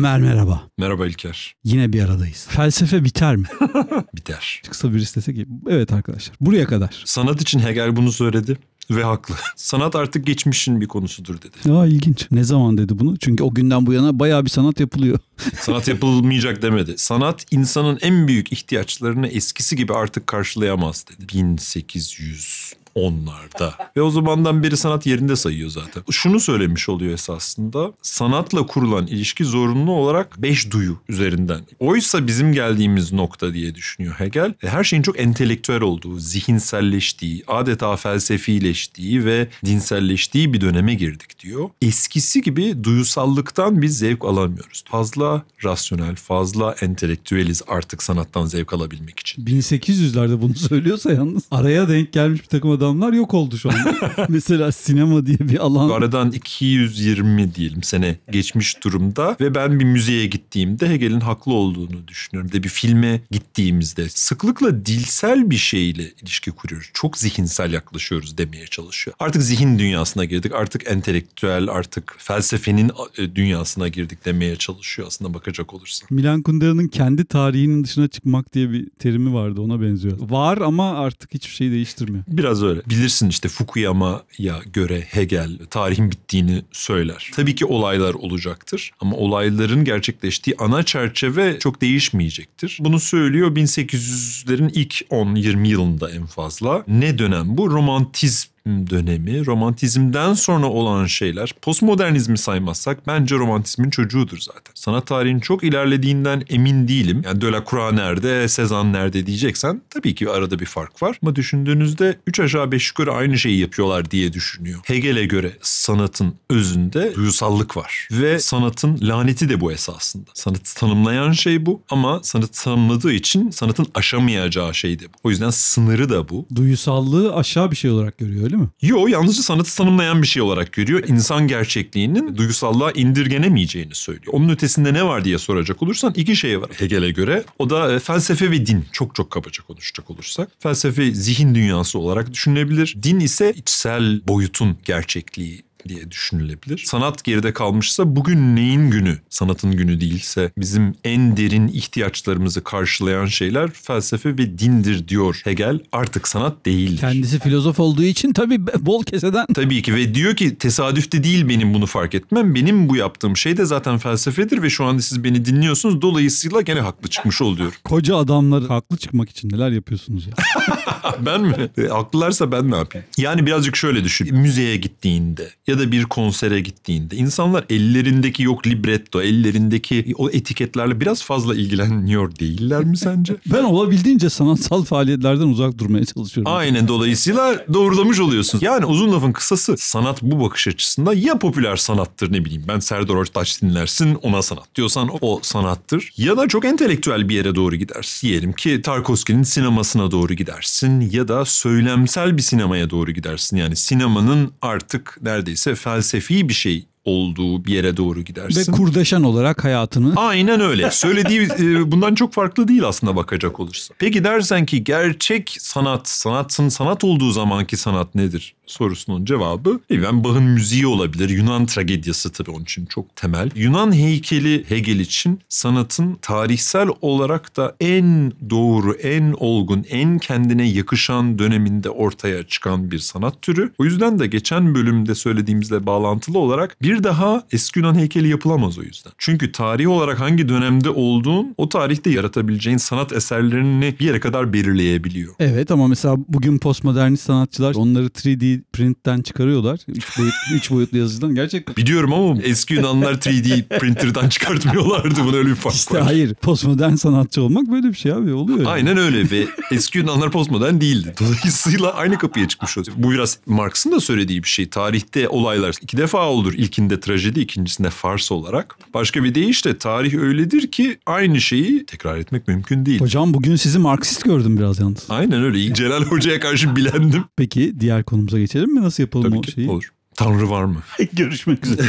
Ömer merhaba. Merhaba İlker. Yine bir aradayız. Felsefe biter mi? Biter. Kısa bir istese ki, Evet arkadaşlar buraya kadar. Sanat için Hegel bunu söyledi ve haklı. Sanat artık geçmişin bir konusudur dedi. Aa ilginç. Ne zaman dedi bunu? Çünkü o günden bu yana bayağı bir sanat yapılıyor. sanat yapılmayacak demedi. Sanat insanın en büyük ihtiyaçlarını eskisi gibi artık karşılayamaz dedi. 1800 onlarda. Ve o zamandan beri sanat yerinde sayıyor zaten. Şunu söylemiş oluyor esasında. Sanatla kurulan ilişki zorunlu olarak beş duyu üzerinden. Oysa bizim geldiğimiz nokta diye düşünüyor Hegel. E, her şeyin çok entelektüel olduğu, zihinselleştiği, adeta felsefileştiği ve dinselleştiği bir döneme girdik diyor. Eskisi gibi duyusallıktan biz zevk alamıyoruz. Fazla rasyonel, fazla entelektüeliz artık sanattan zevk alabilmek için. 1800'lerde bunu söylüyorsa yalnız araya denk gelmiş bir takım adamlar yok oldu şu an. Mesela sinema diye bir alan. Aradan 220 diyelim sene geçmiş durumda ve ben bir müzeye gittiğimde Hegel'in haklı olduğunu düşünüyorum. De bir filme gittiğimizde sıklıkla dilsel bir şeyle ilişki kuruyoruz. Çok zihinsel yaklaşıyoruz demeye çalışıyor. Artık zihin dünyasına girdik. Artık entelektüel, artık felsefenin e, dünyasına girdik demeye çalışıyor aslında bakacak olursa. Milan Kundera'nın kendi tarihinin dışına çıkmak diye bir terimi vardı ona benziyor. Var ama artık hiçbir şey değiştirmiyor. Biraz öyle öyle. Bilirsin işte Fukuyama'ya göre Hegel tarihin bittiğini söyler. Tabii ki olaylar olacaktır ama olayların gerçekleştiği ana çerçeve çok değişmeyecektir. Bunu söylüyor 1800'lerin ilk 10-20 yılında en fazla. Ne dönem bu? Romantizm dönemi romantizmden sonra olan şeyler postmodernizmi saymazsak bence romantizmin çocuğudur zaten. Sanat tarihinin çok ilerlediğinden emin değilim. Yani Delacroix nerede, Sezan nerede diyeceksen tabii ki arada bir fark var. Ama düşündüğünüzde üç aşağı beş yukarı aynı şeyi yapıyorlar diye düşünüyor. Hegel'e göre sanatın özünde duyusallık var. Ve sanatın laneti de bu esasında. Sanatı tanımlayan şey bu ama sanatı tanımladığı için sanatın aşamayacağı şey de bu. O yüzden sınırı da bu. Duyusallığı aşağı bir şey olarak görüyor öyle mi? mi? Yo yalnızca sanatı tanımlayan bir şey olarak görüyor. İnsan gerçekliğinin duygusallığa indirgenemeyeceğini söylüyor. Onun ötesinde ne var diye soracak olursan iki şey var Hegel'e göre. O da e, felsefe ve din çok çok kabaca konuşacak olursak. Felsefe zihin dünyası olarak düşünülebilir. Din ise içsel boyutun gerçekliği diye düşünülebilir. Sanat geride kalmışsa bugün neyin günü? Sanatın günü değilse bizim en derin ihtiyaçlarımızı karşılayan şeyler felsefe ve dindir diyor Hegel. Artık sanat değildir. Kendisi filozof olduğu için tabii bol keseden. Tabii ki ve diyor ki tesadüfte değil benim bunu fark etmem. Benim bu yaptığım şey de zaten felsefedir ve şu anda siz beni dinliyorsunuz. Dolayısıyla gene haklı çıkmış oluyor. Koca adamlar haklı çıkmak için neler yapıyorsunuz ya? ben mi? E, haklılarsa ben ne yapayım? Yani birazcık şöyle düşün. Müzeye gittiğinde ya da bir konsere gittiğinde insanlar ellerindeki yok libretto, ellerindeki o etiketlerle biraz fazla ilgileniyor değiller mi sence? ben olabildiğince sanatsal faaliyetlerden uzak durmaya çalışıyorum. Aynen dolayısıyla doğrulamış oluyorsun. Yani uzun lafın kısası sanat bu bakış açısında ya popüler sanattır ne bileyim ben Serdar Ortaç dinlersin ona sanat diyorsan o sanattır ya da çok entelektüel bir yere doğru gidersin. Diyelim ki Tarkovski'nin sinemasına doğru gidersin ya da söylemsel bir sinemaya doğru gidersin. Yani sinemanın artık neredeyse ise felsefi bir şey olduğu bir yere doğru gidersin. Ve kurdaşan olarak hayatını. Aynen öyle. Söylediği e, bundan çok farklı değil aslında bakacak olursa. Peki dersen ki gerçek sanat, sanatın sanat olduğu zamanki sanat nedir? sorusunun cevabı bilmem Bach'ın müziği olabilir. Yunan tragediyası tabii onun için çok temel. Yunan heykeli Hegel için sanatın tarihsel olarak da en doğru, en olgun, en kendine yakışan döneminde ortaya çıkan bir sanat türü. O yüzden de geçen bölümde söylediğimizle bağlantılı olarak bir daha eski Yunan heykeli yapılamaz o yüzden. Çünkü tarih olarak hangi dönemde olduğun o tarihte yaratabileceğin sanat eserlerini bir yere kadar belirleyebiliyor. Evet ama mesela bugün postmodernist sanatçılar onları 3D printten çıkarıyorlar. 3 boyutlu, üç boyutlu yazıcıdan. gerçek Biliyorum ama eski Yunanlar 3D printer'dan çıkartmıyorlardı. Bunu öyle bir fark işte var. hayır. Postmodern sanatçı olmak böyle bir şey abi. Oluyor. Yani. Aynen öyle ve eski Yunanlar postmodern değildi. Dolayısıyla aynı kapıya çıkmış oluyor. Bu biraz Marx'ın da söylediği bir şey. Tarihte olaylar iki defa olur. İlkinde trajedi, ikincisinde fars olarak. Başka bir deyişle tarih öyledir ki aynı şeyi tekrar etmek mümkün değil. Hocam bugün sizi Marksist gördüm biraz yalnız. Aynen öyle. Celal Hoca'ya karşı bilendim. Peki diğer konumuza geç geçelim mi? Nasıl yapalım Tabii o ki, şeyi? Olur. Tanrı var mı? Görüşmek üzere.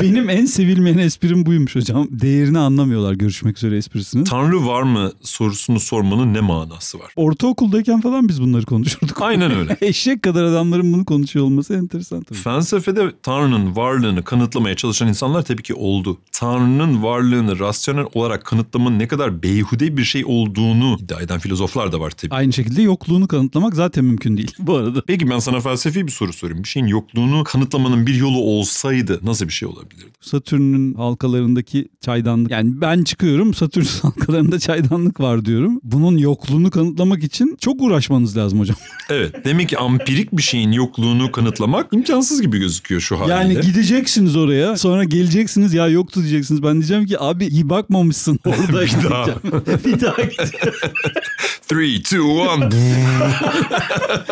Benim en sevilmeyen esprim buymuş hocam. Değerini anlamıyorlar görüşmek üzere esprisinin. Tanrı var mı sorusunu sormanın ne manası var? Ortaokuldayken falan biz bunları konuşurduk. Aynen öyle. Eşek kadar adamların bunu konuşuyor olması enteresan tabii. Felsefede Tanrı'nın varlığını kanıtlamaya çalışan insanlar tabii ki oldu. Tanrı'nın varlığını rasyonel olarak kanıtlamanın ne kadar beyhude bir şey olduğunu iddia eden filozoflar da var tabii. Aynı şekilde yokluğunu kanıtlamak zaten mümkün değil bu arada. Peki ben sana felsefi bir soru sorayım. Bir şeyin yokluğunu bunu kanıtlamanın bir yolu olsaydı nasıl bir şey olabilirdi? Satürn'ün halkalarındaki çaydanlık. Yani ben çıkıyorum Satürn halkalarında çaydanlık var diyorum. Bunun yokluğunu kanıtlamak için çok uğraşmanız lazım hocam. Evet. Demek ki ampirik bir şeyin yokluğunu kanıtlamak imkansız gibi gözüküyor şu halde. Yani gideceksiniz oraya. Sonra geleceksiniz ya yoktu diyeceksiniz. Ben diyeceğim ki abi iyi bakmamışsın. Orada bir daha. bir daha gideceğim. 3, 2, 1.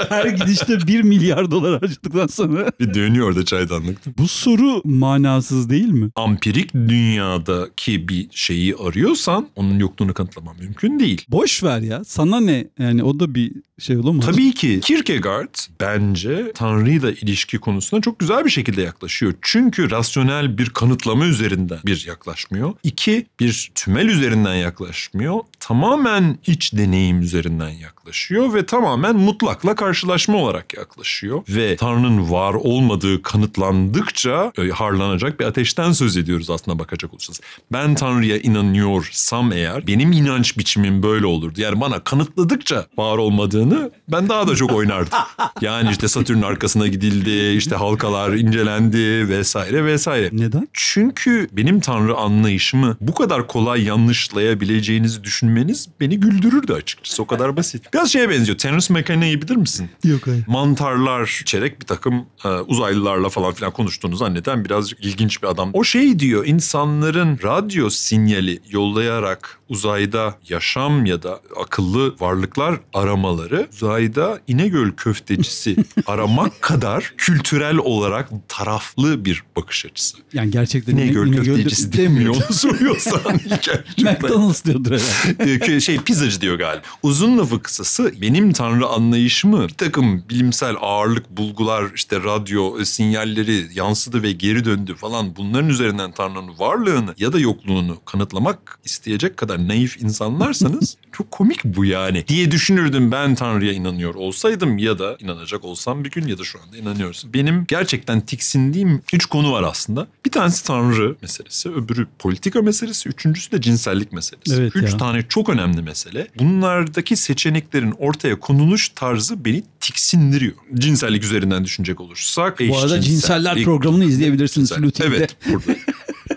Her gidişte 1 milyar dolar harcadıktan sonra bir dönüyor da çaydanlıkta. Bu soru manasız değil mi? Ampirik dünyadaki bir şeyi arıyorsan onun yokluğunu kanıtlaman mümkün değil. Boş ver ya. Sana ne? Yani o da bir şey olamaz. Tabii ki. Kierkegaard bence Tanrı'yla ilişki konusuna çok güzel bir şekilde yaklaşıyor. Çünkü rasyonel bir kanıtlama üzerinden bir yaklaşmıyor. İki, bir tümel üzerinden yaklaşmıyor. Tamamen iç deneyim üzerinden yaklaşıyor ve tamamen mutlakla karşılaşma olarak yaklaşıyor. Ve Tanrı'nın var olduğu olmadığı kanıtlandıkça e, harlanacak bir ateşten söz ediyoruz aslında bakacak olursanız. Ben Tanrı'ya inanıyorsam eğer benim inanç biçimim böyle olurdu. Yani bana kanıtladıkça var olmadığını ben daha da çok oynardım. Yani işte Satürn arkasına gidildi, işte halkalar incelendi vesaire vesaire. Neden? Çünkü benim Tanrı anlayışımı bu kadar kolay yanlışlayabileceğinizi düşünmeniz beni güldürürdü açıkçası. O kadar basit. Biraz şeye benziyor. Terence McKenna'yı bilir misin? Yok hayır. Mantarlar, çerek bir takım e, uzaylılarla falan filan konuştuğunu zanneden biraz ilginç bir adam. O şey diyor insanların radyo sinyali yollayarak uzayda yaşam ya da akıllı varlıklar aramaları uzayda İnegöl köftecisi aramak kadar kültürel olarak taraflı bir bakış açısı. Yani gerçekten İnegöl, İnegöl köftecisi demiyor onu soruyorsan. McDonald's diyordur herhalde. şey pizzacı diyor galiba. Uzun lafı kısası benim tanrı anlayışımı bir takım bilimsel ağırlık bulgular işte radyo radyo e, sinyalleri yansıdı ve geri döndü falan bunların üzerinden Tanrı'nın varlığını ya da yokluğunu kanıtlamak isteyecek kadar naif insanlarsanız çok komik bu yani diye düşünürdüm ben Tanrı'ya inanıyor olsaydım ya da inanacak olsam bir gün ya da şu anda inanıyorsun. Benim gerçekten tiksindiğim üç konu var aslında. Bir tanesi Tanrı meselesi, öbürü politika meselesi, üçüncüsü de cinsellik meselesi. Evet üç ya. tane çok önemli mesele. Bunlardaki seçeneklerin ortaya konuluş tarzı beni tiksindiriyor. Cinsellik üzerinden düşünecek olursak. Bu arada cinseller programını izleyebilirsiniz Flütin'de. Evet burada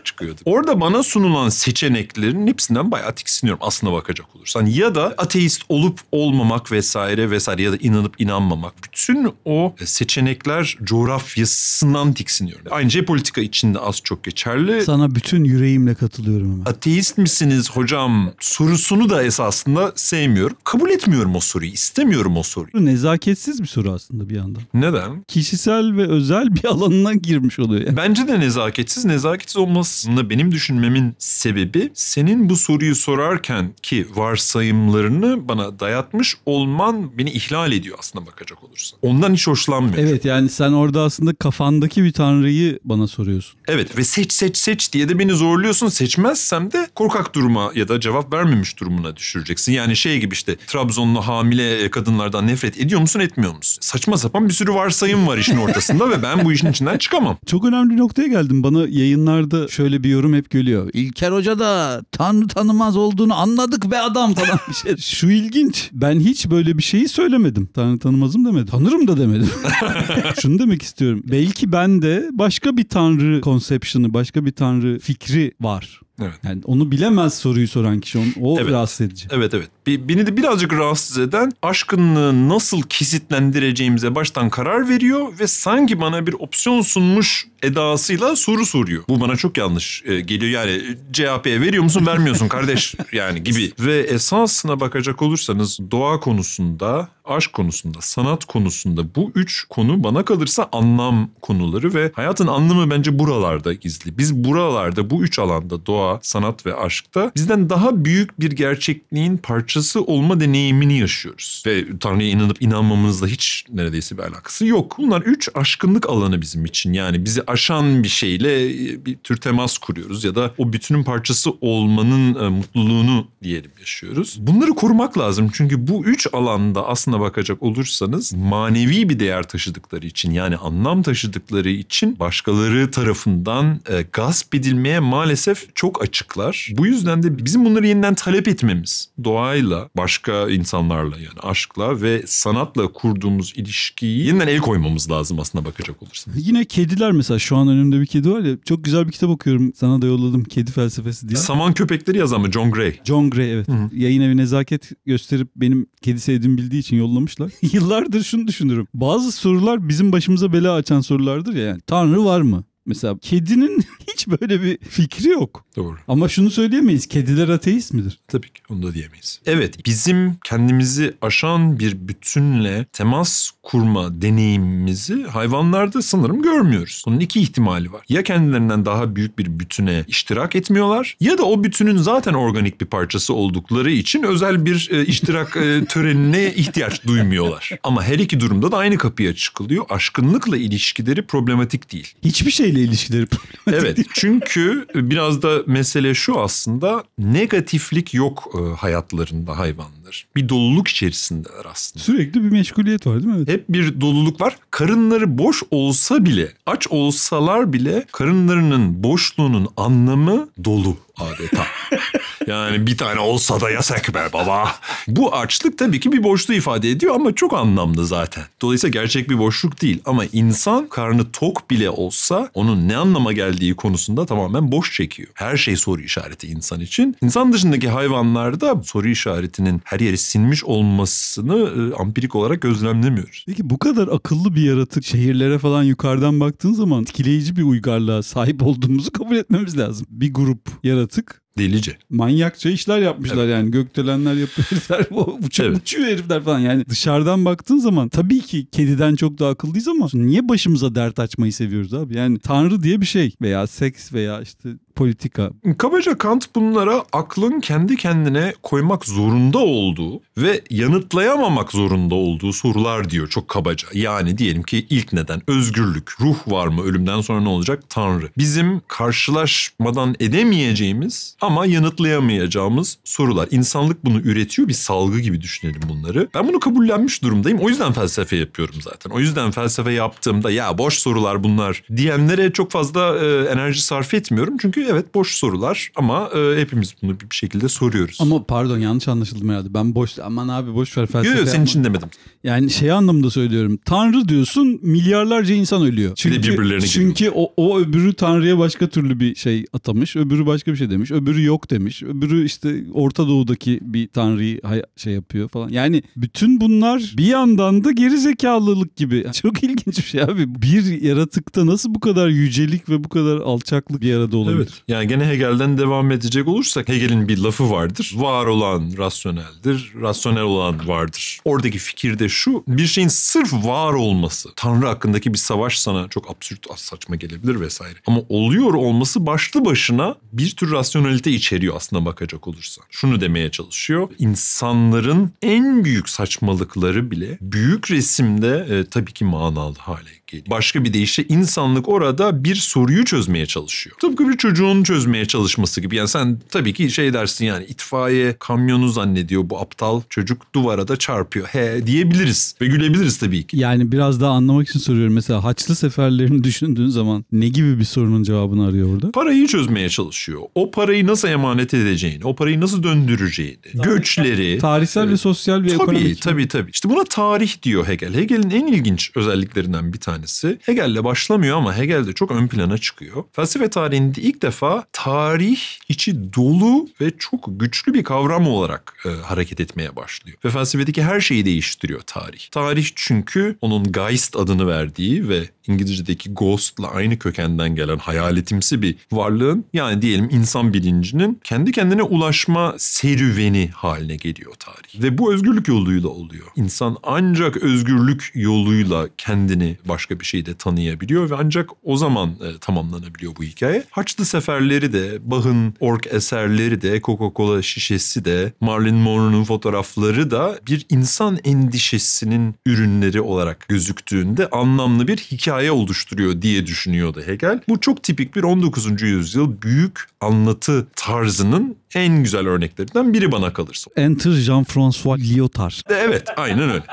çıkıyordu. Orada bana sunulan seçeneklerin hepsinden bayağı tiksiniyorum aslına bakacak olursan. Ya da ateist olup olmamak vesaire vesaire ya da inanıp inanmamak bütün o e, seçenekler coğrafyasından tiksiniyorum. Aynı şey politika içinde az çok geçerli. Sana bütün yüreğimle katılıyorum ama. Ateist misiniz hocam sorusunu da esasında sevmiyorum. Kabul etmiyorum o soruyu. İstemiyorum o soruyu. Nezaketsiz bir soru aslında bir yandan. Neden? Kişisel ve özel bir alanına girmiş oluyor. Yani. Bence de nezaketsiz. Nezaketsiz olmasını benim düşünmemin sebebi senin bu soruyu sorarken ki varsayımlarını bana dayatmış olman beni ihlal ediyor aslında bakacak olursa. Ondan hiç hoşlanmıyorum. Evet yani sen orada aslında kafandaki bir tanrıyı bana soruyorsun. Evet ve seç seç seç diye de beni zorluyorsun. Seçmezsem de korkak duruma ya da cevap vermemiş durumuna düşüreceksin. Yani şey gibi işte Trabzonlu hamile kadınlardan nefret ediyor musun etmiyor musun? Saçma sapan bir sürü varsayım var işin ortasında ve ben bu işin içinden çıkamam. Çok önemli noktaya geldim. Bana yayınlarda şöyle bir yorum hep geliyor. İlker Hoca da tanrı tanımaz olduğunu anladık be adam falan bir şey. Şu ilginç. Ben hiç böyle bir şeyi söylemedim. Tanrı tanımazım demedim. Tanrı Sanırım da demedim. Şunu demek istiyorum. Belki ben de başka bir tanrı konsepsiyonu, başka bir tanrı fikri var. Evet. Yani onu bilemez soruyu soran kişi o evet. rahatsız edici. Evet evet. Beni de birazcık rahatsız eden aşkınlığı nasıl kesitlendireceğimize baştan karar veriyor ve sanki bana bir opsiyon sunmuş edasıyla soru soruyor. Bu bana çok yanlış e, geliyor. Yani CHP'ye veriyor musun vermiyorsun kardeş yani gibi. Ve esasına bakacak olursanız doğa konusunda aşk konusunda, sanat konusunda bu üç konu bana kalırsa anlam konuları ve hayatın anlamı bence buralarda gizli. Biz buralarda bu üç alanda doğa, sanat ve aşkta bizden daha büyük bir gerçekliğin parçası olma deneyimini yaşıyoruz. Ve Tanrı'ya inanıp inanmamızla hiç neredeyse bir alakası yok. Bunlar üç aşkınlık alanı bizim için. Yani bizi aşan bir şeyle e, bir tür temas kuruyoruz ya da o bütünün parçası olmanın e, mutluluğunu diyelim yaşıyoruz. Bunları korumak lazım çünkü bu üç alanda aslında açısına bakacak olursanız manevi bir değer taşıdıkları için yani anlam taşıdıkları için başkaları tarafından e, gasp edilmeye maalesef çok açıklar. Bu yüzden de bizim bunları yeniden talep etmemiz doğayla, başka insanlarla yani aşkla ve sanatla kurduğumuz ilişkiyi yeniden el koymamız lazım aslında bakacak olursanız. Yine kediler mesela şu an önümde bir kedi var ya çok güzel bir kitap okuyorum sana da yolladım kedi felsefesi diye. Saman köpekleri yazan mı John Gray? John Gray evet. Hı-hı. Yayın evi nezaket gösterip benim kedi sevdiğimi bildiği için yollamışlar. Yıllardır şunu düşünürüm. Bazı sorular bizim başımıza bela açan sorulardır ya yani. Tanrı var mı? Mesela kedinin hiç böyle bir fikri yok. Doğru. Ama şunu söyleyemeyiz. Kediler ateist midir? Tabii ki onu da diyemeyiz. Evet bizim kendimizi aşan bir bütünle temas kurma deneyimimizi hayvanlarda sanırım görmüyoruz. Bunun iki ihtimali var. Ya kendilerinden daha büyük bir bütüne iştirak etmiyorlar ya da o bütünün zaten organik bir parçası oldukları için özel bir e, iştirak e, törenine ihtiyaç duymuyorlar. Ama her iki durumda da aynı kapıya çıkılıyor. Aşkınlıkla ilişkileri problematik değil. Hiçbir şey ile ilişkileri problematik. Evet çünkü biraz da mesele şu aslında negatiflik yok e, hayatlarında hayvanlar. Bir doluluk içerisindeler aslında. Sürekli bir meşguliyet var değil mi? Evet. Hep bir doluluk var. Karınları boş olsa bile aç olsalar bile karınlarının boşluğunun anlamı dolu adeta. Yani bir tane olsa da yasak be baba. Bu açlık tabii ki bir boşluğu ifade ediyor ama çok anlamlı zaten. Dolayısıyla gerçek bir boşluk değil ama insan karnı tok bile olsa onun ne anlama geldiği konusunda tamamen boş çekiyor. Her şey soru işareti insan için. İnsan dışındaki hayvanlarda soru işaretinin her yeri sinmiş olmasını e, ampirik olarak gözlemlemiyoruz. Peki bu kadar akıllı bir yaratık şehirlere falan yukarıdan baktığın zaman etkileyici bir uygarlığa sahip olduğumuzu kabul etmemiz lazım. Bir grup yaratık Delice. Manyakça işler yapmışlar evet. yani. Gökdelenler yapıyorlar herifler. Uçak evet. uçuyor herifler falan. Yani dışarıdan baktığın zaman tabii ki kediden çok daha akıllıyız ama niye başımıza dert açmayı seviyoruz abi? Yani tanrı diye bir şey veya seks veya işte politika. Kabaca Kant bunlara aklın kendi kendine koymak zorunda olduğu ve yanıtlayamamak zorunda olduğu sorular diyor çok kabaca. Yani diyelim ki ilk neden özgürlük, ruh var mı, ölümden sonra ne olacak, tanrı. Bizim karşılaşmadan edemeyeceğimiz ama yanıtlayamayacağımız sorular. İnsanlık bunu üretiyor bir salgı gibi düşünelim bunları. Ben bunu kabullenmiş durumdayım. O yüzden felsefe yapıyorum zaten. O yüzden felsefe yaptığımda ya boş sorular bunlar diyenlere çok fazla e, enerji sarf etmiyorum. Çünkü evet boş sorular ama e, hepimiz bunu bir şekilde soruyoruz. Ama pardon yanlış anlaşıldım herhalde. Ben boş aman abi boş ver felsefe. Yok yok senin için demedim. Yani şey anlamda söylüyorum. Tanrı diyorsun milyarlarca insan ölüyor. Çünkü, bir birbirlerine Çünkü o, o öbürü Tanrı'ya başka türlü bir şey atamış. Öbürü başka bir şey demiş. Öbürü yok demiş. Öbürü işte Orta Doğu'daki bir Tanrı'yı şey yapıyor falan. Yani bütün bunlar bir yandan da geri zekalılık gibi. Çok ilginç bir şey abi. Bir yaratıkta nasıl bu kadar yücelik ve bu kadar alçaklık bir arada olabilir? Evet. Yani gene Hegel'den devam edecek olursak Hegel'in bir lafı vardır. Var olan rasyoneldir, rasyonel olan vardır. Oradaki fikir de şu. Bir şeyin sırf var olması. Tanrı hakkındaki bir savaş sana çok absürt, saçma gelebilir vesaire. Ama oluyor olması başlı başına bir tür rasyonelite içeriyor aslında bakacak olursan. Şunu demeye çalışıyor. İnsanların en büyük saçmalıkları bile büyük resimde e, tabii ki manalı hale geliyor. Başka bir deyişle insanlık orada bir soruyu çözmeye çalışıyor. Tıpkı bir çocuğun çözmeye çalışması gibi. Yani sen tabii ki şey dersin yani itfaiye kamyonu zannediyor bu aptal çocuk duvara da çarpıyor. He diyebiliriz ve gülebiliriz tabii ki. Yani biraz daha anlamak için soruyorum. Mesela Haçlı seferlerini düşündüğün zaman ne gibi bir sorunun cevabını arıyor orada? Parayı çözmeye çalışıyor. O parayı nasıl emanet edeceğini, o parayı nasıl döndüreceğini, Tarih, göçleri. Tarihsel ve sosyal bir tabii, ekonomik. Tabii tabii tabii. İşte buna tarih diyor Hegel. Hegel'in en ilginç özelliklerinden bir tanesi tanesi Hegel'le başlamıyor ama Hegel de çok ön plana çıkıyor. Felsefe tarihinde ilk defa tarih içi dolu ve çok güçlü bir kavram olarak e, hareket etmeye başlıyor. Ve felsefedeki her şeyi değiştiriyor tarih. Tarih çünkü onun Geist adını verdiği ve İngilizce'deki ghost'la aynı kökenden gelen hayaletimsi bir varlığın yani diyelim insan bilincinin kendi kendine ulaşma serüveni haline geliyor tarih. Ve bu özgürlük yoluyla oluyor. İnsan ancak özgürlük yoluyla kendini baş başka bir şey de tanıyabiliyor ve ancak o zaman e, tamamlanabiliyor bu hikaye. Haçlı seferleri de, Bach'ın ork eserleri de, Coca-Cola şişesi de, Marilyn Monroe'nun fotoğrafları da bir insan endişesinin ürünleri olarak gözüktüğünde anlamlı bir hikaye oluşturuyor diye düşünüyordu Hegel. Bu çok tipik bir 19. yüzyıl büyük anlatı tarzının en güzel örneklerinden biri bana kalırsa. Enter Jean-François Lyotard. Evet, aynen öyle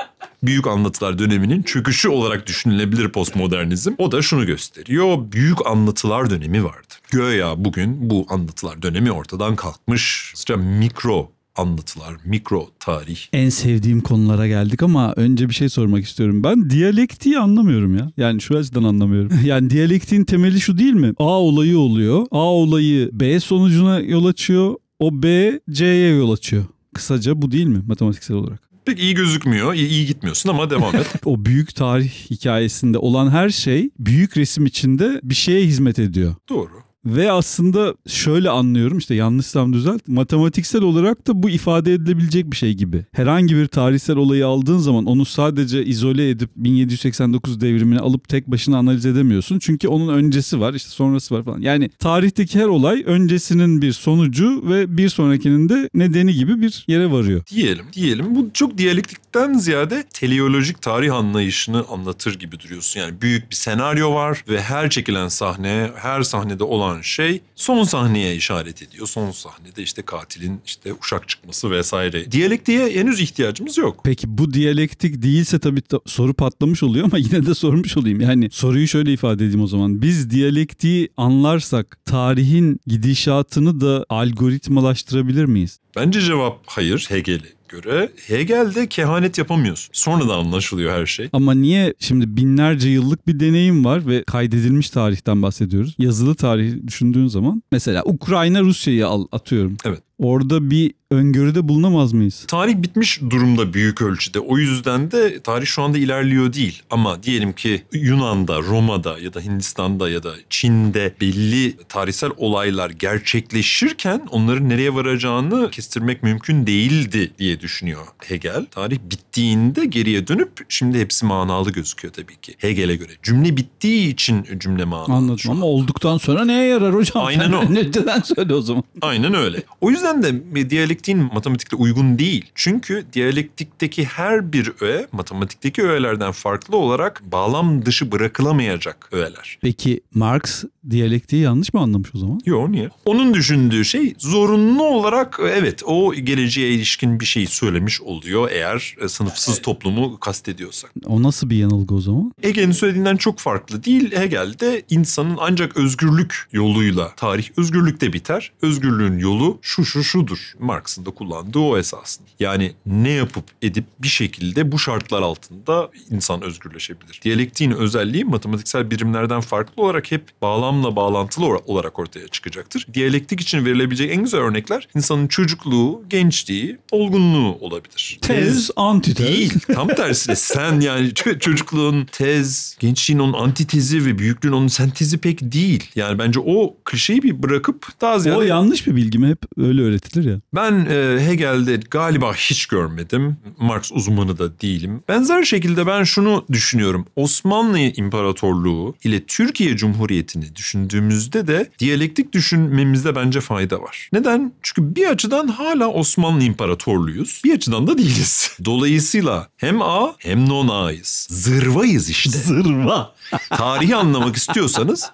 büyük anlatılar döneminin çöküşü olarak düşünülebilir postmodernizm. O da şunu gösteriyor. Büyük anlatılar dönemi vardı. Göya bugün bu anlatılar dönemi ortadan kalkmış. Sıca mikro anlatılar, mikro tarih. En sevdiğim konulara geldik ama önce bir şey sormak istiyorum. Ben diyalektiği anlamıyorum ya. Yani şu açıdan anlamıyorum. yani diyalektiğin temeli şu değil mi? A olayı oluyor. A olayı B sonucuna yol açıyor. O B C'ye yol açıyor. Kısaca bu değil mi matematiksel olarak? pek iyi gözükmüyor. İyi, iyi gitmiyorsun ama devam et. o büyük tarih hikayesinde olan her şey büyük resim içinde bir şeye hizmet ediyor. Doğru. Ve aslında şöyle anlıyorum işte yanlışsam düzelt. Matematiksel olarak da bu ifade edilebilecek bir şey gibi. Herhangi bir tarihsel olayı aldığın zaman onu sadece izole edip 1789 devrimini alıp tek başına analiz edemiyorsun. Çünkü onun öncesi var işte sonrası var falan. Yani tarihteki her olay öncesinin bir sonucu ve bir sonrakinin de nedeni gibi bir yere varıyor. Diyelim. Diyelim. Bu çok diyalektikten ziyade teleolojik tarih anlayışını anlatır gibi duruyorsun. Yani büyük bir senaryo var ve her çekilen sahne, her sahnede olan olan şey son sahneye işaret ediyor. Son sahnede işte katilin işte uşak çıkması vesaire. Diyalektiğe henüz ihtiyacımız yok. Peki bu diyalektik değilse tabii ta- soru patlamış oluyor ama yine de sormuş olayım. Yani soruyu şöyle ifade edeyim o zaman. Biz diyalektiği anlarsak tarihin gidişatını da algoritmalaştırabilir miyiz? Bence cevap hayır Hegel'i göre Hegel'de kehanet yapamıyorsun. Sonradan anlaşılıyor her şey. Ama niye şimdi binlerce yıllık bir deneyim var ve kaydedilmiş tarihten bahsediyoruz. Yazılı tarih düşündüğün zaman mesela Ukrayna Rusya'yı al atıyorum. Evet orada bir öngörüde bulunamaz mıyız? Tarih bitmiş durumda büyük ölçüde. O yüzden de tarih şu anda ilerliyor değil. Ama diyelim ki Yunan'da, Roma'da ya da Hindistan'da ya da Çin'de belli tarihsel olaylar gerçekleşirken onların nereye varacağını kestirmek mümkün değildi diye düşünüyor Hegel. Tarih bittiğinde geriye dönüp şimdi hepsi manalı gözüküyor tabii ki. Hegel'e göre. Cümle bittiği için cümle manalı. Anladım ama olduktan sonra neye yarar hocam? Aynen o. Neden söyle o zaman? Aynen öyle. O yüzden yüzden de diyalektiğin matematikle uygun değil. Çünkü diyalektikteki her bir öğe matematikteki öğelerden farklı olarak bağlam dışı bırakılamayacak öğeler. Peki Marx diyalektiği yanlış mı anlamış o zaman? Yok niye? Onun düşündüğü şey zorunlu olarak evet o geleceğe ilişkin bir şey söylemiş oluyor eğer e, sınıfsız toplumu kastediyorsak. O nasıl bir yanılgı o zaman? Hegel'in söylediğinden çok farklı değil. Hegel de insanın ancak özgürlük yoluyla tarih özgürlükte biter. Özgürlüğün yolu şu kuruluşu şudur. Marx'ın da kullandığı o esasın. Yani ne yapıp edip bir şekilde bu şartlar altında insan özgürleşebilir. Diyalektiğin özelliği matematiksel birimlerden farklı olarak hep bağlamla bağlantılı olarak ortaya çıkacaktır. Diyalektik için verilebilecek en güzel örnekler insanın çocukluğu, gençliği, olgunluğu olabilir. Tez, antitez. Değil, tam tersi. sen yani çocukluğun tez, gençliğin onun antitezi ve büyüklüğün onun sentezi pek değil. Yani bence o klişeyi bir bırakıp daha ziyade... O yanlış bir bilgi mi? Hep öyle öğretilir ya. Ben e, Hegel'de galiba hiç görmedim. Marx uzmanı da değilim. Benzer şekilde ben şunu düşünüyorum. Osmanlı İmparatorluğu ile Türkiye Cumhuriyeti'ni düşündüğümüzde de diyalektik düşünmemizde bence fayda var. Neden? Çünkü bir açıdan hala Osmanlı İmparatorluğuyuz. Bir açıdan da değiliz. Dolayısıyla hem A hem non A'yız. Zırvayız işte. Zırva. Tarihi anlamak istiyorsanız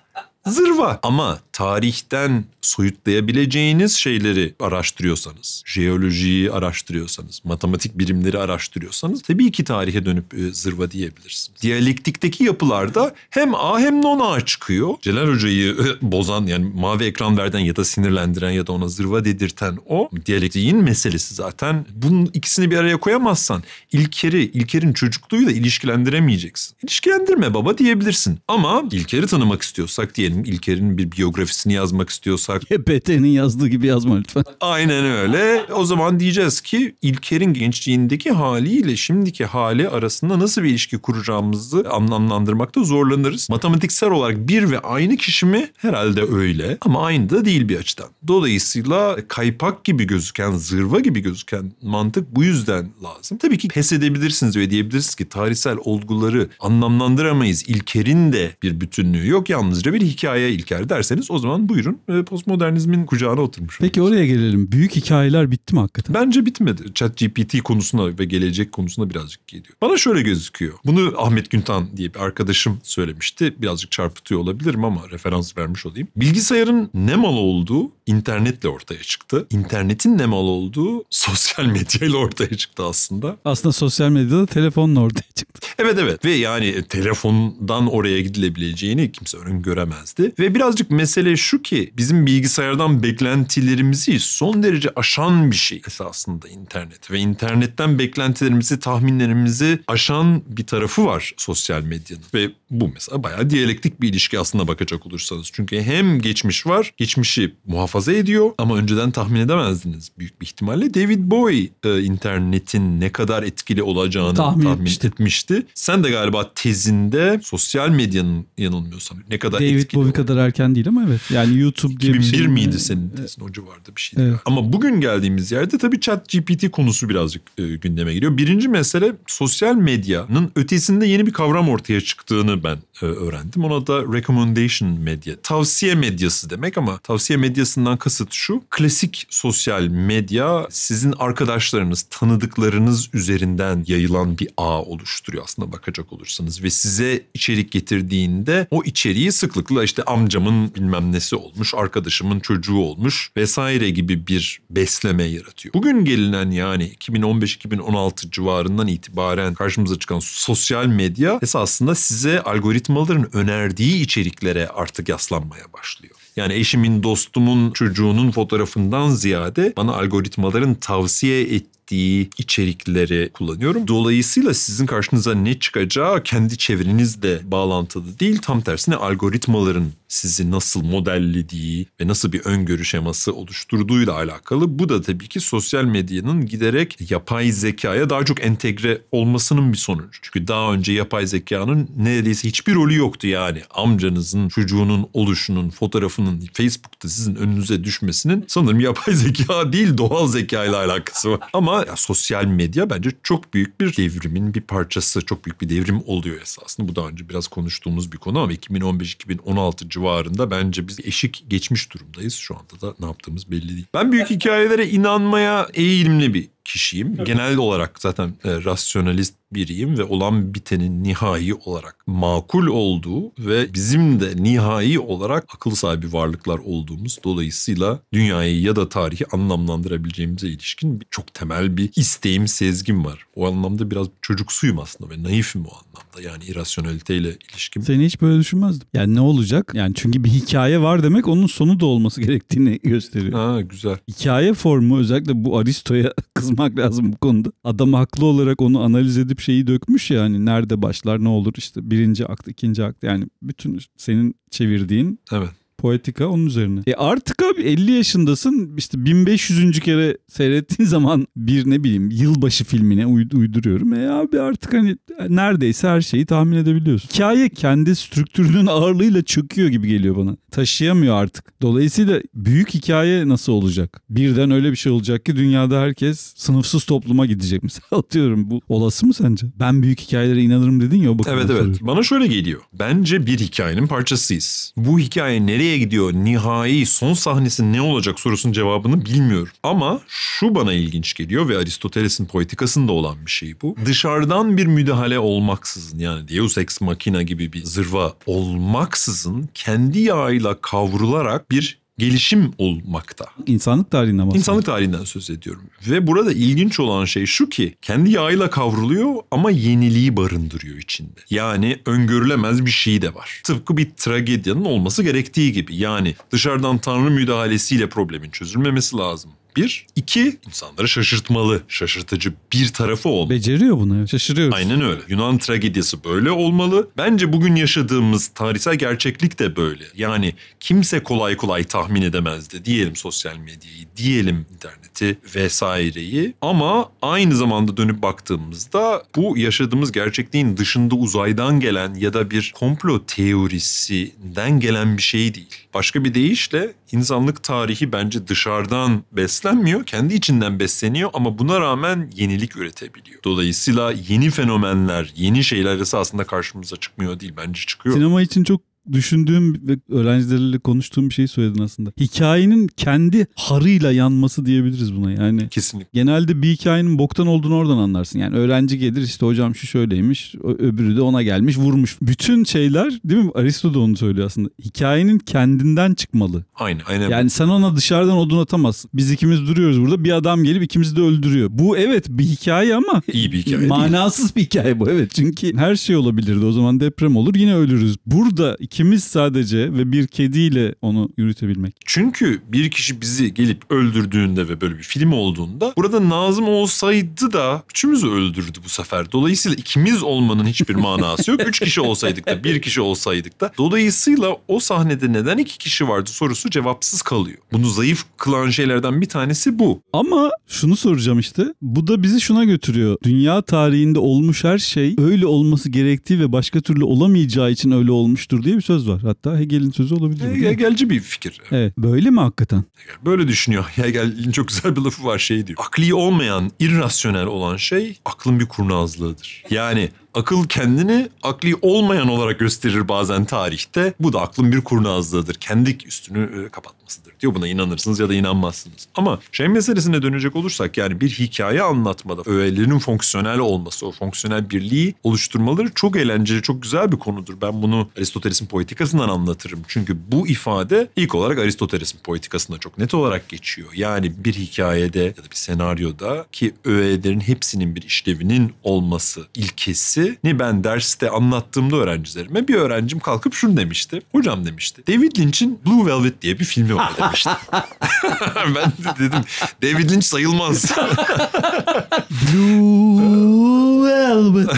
zırva. Ama tarihten soyutlayabileceğiniz şeyleri araştırıyorsanız, jeolojiyi araştırıyorsanız, matematik birimleri araştırıyorsanız tabii ki tarihe dönüp e, zırva diyebilirsiniz. Diyalektikteki yapılarda hem A hem non A çıkıyor. Celal Hoca'yı e, bozan yani mavi ekran verden ya da sinirlendiren ya da ona zırva dedirten o diyalektiğin meselesi zaten. Bunun ikisini bir araya koyamazsan İlker'i, İlker'in çocukluğuyla ilişkilendiremeyeceksin. İlişkilendirme baba diyebilirsin. Ama İlker'i tanımak istiyorsak diyelim İlker'in bir biyografi biyografisini yazmak istiyorsak. GPT'nin e yazdığı gibi yazma lütfen. Aynen öyle. O zaman diyeceğiz ki İlker'in gençliğindeki haliyle şimdiki hali arasında nasıl bir ilişki kuracağımızı anlamlandırmakta zorlanırız. Matematiksel olarak bir ve aynı kişi mi? Herhalde öyle ama aynı da değil bir açıdan. Dolayısıyla kaypak gibi gözüken, zırva gibi gözüken mantık bu yüzden lazım. Tabii ki pes edebilirsiniz ve diyebilirsiniz ki tarihsel olguları anlamlandıramayız. İlker'in de bir bütünlüğü yok. Yalnızca bir hikaye İlker derseniz o o zaman buyurun e, postmodernizmin kucağına oturmuş. Peki oraya gelelim. Büyük hikayeler bitti mi hakikaten? Bence bitmedi. Chat GPT konusuna ve gelecek konusuna birazcık geliyor. Bana şöyle gözüküyor. Bunu Ahmet Güntan diye bir arkadaşım söylemişti. Birazcık çarpıtıyor olabilirim ama referans vermiş olayım. Bilgisayarın ne mal olduğu internetle ortaya çıktı. İnternetin ne mal olduğu sosyal medyayla ortaya çıktı aslında. Aslında sosyal medyada telefonla ortaya çıktı. Evet evet ve yani e, telefondan oraya gidilebileceğini kimse göremezdi. Ve birazcık mesele şu ki bizim bilgisayardan beklentilerimizi son derece aşan bir şey esasında internet. Ve internetten beklentilerimizi, tahminlerimizi aşan bir tarafı var sosyal medyanın. Ve bu mesela bayağı diyalektik bir ilişki aslında bakacak olursanız. Çünkü hem geçmiş var, geçmişi muhafaza muhafaza ediyor ama önceden tahmin edemezdiniz büyük bir ihtimalle. David Bowie e, internetin ne kadar etkili olacağını tahmin, tahmin etmişti. etmişti. Sen de galiba tezinde sosyal medyanın yanılmıyorsam ne kadar David etkili. David Bowie kadar erken değil ama evet. Yani YouTube diye 2001 bir şey. miydi yani. senin tezin? O civarda bir şeydi. Evet. Ama bugün geldiğimiz yerde tabii chat GPT konusu birazcık e, gündeme geliyor. Birinci mesele sosyal medyanın ötesinde yeni bir kavram ortaya çıktığını ben e, öğrendim. Ona da recommendation medya. Tavsiye medyası demek ama tavsiye medyasından Bundan kasıt şu. Klasik sosyal medya sizin arkadaşlarınız, tanıdıklarınız üzerinden yayılan bir ağ oluşturuyor aslında bakacak olursanız. Ve size içerik getirdiğinde o içeriği sıklıkla işte amcamın bilmem nesi olmuş, arkadaşımın çocuğu olmuş vesaire gibi bir besleme yaratıyor. Bugün gelinen yani 2015-2016 civarından itibaren karşımıza çıkan sosyal medya esasında size algoritmaların önerdiği içeriklere artık yaslanmaya başlıyor. Yani eşimin, dostumun, çocuğunun fotoğrafından ziyade bana algoritmaların tavsiye ettiği ettiği içerikleri kullanıyorum. Dolayısıyla sizin karşınıza ne çıkacağı kendi çevrenizle bağlantılı değil. Tam tersine algoritmaların sizi nasıl modellediği ve nasıl bir öngörü şeması oluşturduğuyla alakalı. Bu da tabii ki sosyal medyanın giderek yapay zekaya daha çok entegre olmasının bir sonucu. Çünkü daha önce yapay zekanın neredeyse hiçbir rolü yoktu yani. Amcanızın, çocuğunun oluşunun, fotoğrafının Facebook'ta sizin önünüze düşmesinin sanırım yapay zeka değil doğal zekayla alakası var. Ama ya, sosyal medya bence çok büyük bir devrimin bir parçası. Çok büyük bir devrim oluyor esasında. Bu daha önce biraz konuştuğumuz bir konu ama 2015-2016 civarında bence biz eşik geçmiş durumdayız. Şu anda da ne yaptığımız belli değil. Ben büyük hikayelere inanmaya eğilimli bir kişiyim. Evet. Genel olarak zaten e, rasyonalist biriyim ve olan bitenin nihai olarak makul olduğu ve bizim de nihai olarak akıl sahibi varlıklar olduğumuz dolayısıyla dünyayı ya da tarihi anlamlandırabileceğimize ilişkin çok temel bir isteğim, sezgim var. O anlamda biraz çocuksuyum aslında ve naifim o anlamda. Yani irrasyoneliteyle ilişkim. Seni hiç böyle düşünmezdim. Yani ne olacak? Yani çünkü bir hikaye var demek onun sonu da olması gerektiğini gösteriyor. Ha güzel. Hikaye formu özellikle bu Aristo'ya kızmak lazım bu konuda. Adam haklı olarak onu analiz edip hep şeyi dökmüş ya hani nerede başlar ne olur işte birinci akt ikinci akt yani bütün senin çevirdiğin evet. Poetika onun üzerine. E artık abi 50 yaşındasın işte 1500. kere seyrettiğin zaman bir ne bileyim yılbaşı filmine uyduruyorum. E abi artık hani neredeyse her şeyi tahmin edebiliyorsun. Hikaye kendi strüktürünün ağırlığıyla çöküyor gibi geliyor bana. Taşıyamıyor artık. Dolayısıyla büyük hikaye nasıl olacak? Birden öyle bir şey olacak ki dünyada herkes sınıfsız topluma gidecek. Mesela atıyorum bu olası mı sence? Ben büyük hikayelere inanırım dedin ya. evet evet. Soruyorum. Bana şöyle geliyor. Bence bir hikayenin parçasıyız. Bu hikaye nereye nereye gidiyor? Nihai son sahnesi ne olacak sorusunun cevabını bilmiyorum. Ama şu bana ilginç geliyor ve Aristoteles'in Politikasında olan bir şey bu. Dışarıdan bir müdahale olmaksızın yani Deus Ex Machina gibi bir zırva olmaksızın kendi yağıyla kavrularak bir gelişim olmakta. İnsanlık tarihinden bahsediyorum. İnsanlık tarihinden söz ediyorum. Ve burada ilginç olan şey şu ki kendi yağıyla kavruluyor ama yeniliği barındırıyor içinde. Yani öngörülemez bir şey de var. Tıpkı bir tragedyanın olması gerektiği gibi. Yani dışarıdan tanrı müdahalesiyle problemin çözülmemesi lazım. Bir. iki insanları şaşırtmalı. Şaşırtıcı bir tarafı olmalı. Beceriyor bunu ya. Şaşırıyoruz. Aynen öyle. Yunan tragediyası böyle olmalı. Bence bugün yaşadığımız tarihsel gerçeklik de böyle. Yani kimse kolay kolay tahmin edemezdi. Diyelim sosyal medyayı, diyelim interneti vesaireyi. Ama aynı zamanda dönüp baktığımızda bu yaşadığımız gerçekliğin dışında uzaydan gelen ya da bir komplo teorisinden gelen bir şey değil. Başka bir deyişle insanlık tarihi bence dışarıdan beslenmiyor, kendi içinden besleniyor ama buna rağmen yenilik üretebiliyor. Dolayısıyla yeni fenomenler, yeni şeyler esasında karşımıza çıkmıyor değil bence çıkıyor. Sinema için çok düşündüğüm ve öğrencilerle konuştuğum bir şeyi söyledin aslında. Hikayenin kendi harıyla yanması diyebiliriz buna yani. Kesinlikle. Genelde bir hikayenin boktan olduğunu oradan anlarsın. Yani öğrenci gelir işte hocam şu şöyleymiş öbürü de ona gelmiş vurmuş. Bütün şeyler değil mi Aristo da onu söylüyor aslında. Hikayenin kendinden çıkmalı. Aynen aynen. Yani sen ona dışarıdan odun atamazsın. Biz ikimiz duruyoruz burada bir adam gelip ikimizi de öldürüyor. Bu evet bir hikaye ama. iyi bir hikaye. Manasız değil. bir hikaye bu evet. Çünkü her şey olabilirdi o zaman deprem olur yine ölürüz. Burada ikimiz sadece ve bir kediyle onu yürütebilmek. Çünkü bir kişi bizi gelip öldürdüğünde ve böyle bir film olduğunda burada Nazım olsaydı da üçümüzü öldürdü bu sefer. Dolayısıyla ikimiz olmanın hiçbir manası yok. Üç kişi olsaydık da bir kişi olsaydık da. Dolayısıyla o sahnede neden iki kişi vardı sorusu cevapsız kalıyor. Bunu zayıf kılan şeylerden bir tanesi bu. Ama şunu soracağım işte. Bu da bizi şuna götürüyor. Dünya tarihinde olmuş her şey öyle olması gerektiği ve başka türlü olamayacağı için öyle olmuştur diye bir söz var. Hatta Hegel'in sözü olabilir. Hegelci bir fikir. Evet. Böyle mi hakikaten? böyle düşünüyor. Hegel'in çok güzel bir lafı var şey diyor. Akli olmayan, irrasyonel olan şey aklın bir kurnazlığıdır. Yani akıl kendini akli olmayan olarak gösterir bazen tarihte. Bu da aklın bir kurnazlığıdır. Kendi üstünü e, kapatmasıdır diyor. Buna inanırsınız ya da inanmazsınız. Ama şey meselesine dönecek olursak yani bir hikaye anlatmada öğelerinin fonksiyonel olması, o fonksiyonel birliği oluşturmaları çok eğlenceli, çok güzel bir konudur. Ben bunu Aristoteles'in politikasından anlatırım. Çünkü bu ifade ilk olarak Aristoteles'in politikasında çok net olarak geçiyor. Yani bir hikayede ya da bir senaryoda ki öğelerin hepsinin bir işlevinin olması ilkesi hikayesini ben derste anlattığımda öğrencilerime bir öğrencim kalkıp şunu demişti. Hocam demişti. David Lynch'in Blue Velvet diye bir filmi var demişti. ben de dedim David Lynch sayılmaz. Blue Velvet.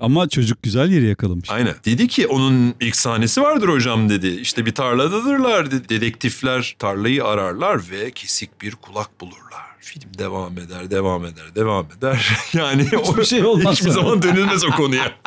Ama çocuk güzel yeri yakalamış. Aynen. Dedi ki onun ilk sahnesi vardır hocam dedi. İşte bir tarladadırlar dedi. Dedektifler tarlayı ararlar ve kesik bir kulak bulurlar film devam eder, devam eder, devam eder. Yani hiçbir o, şey olmaz. Hiçbir sonra. zaman dönülmez o konuya.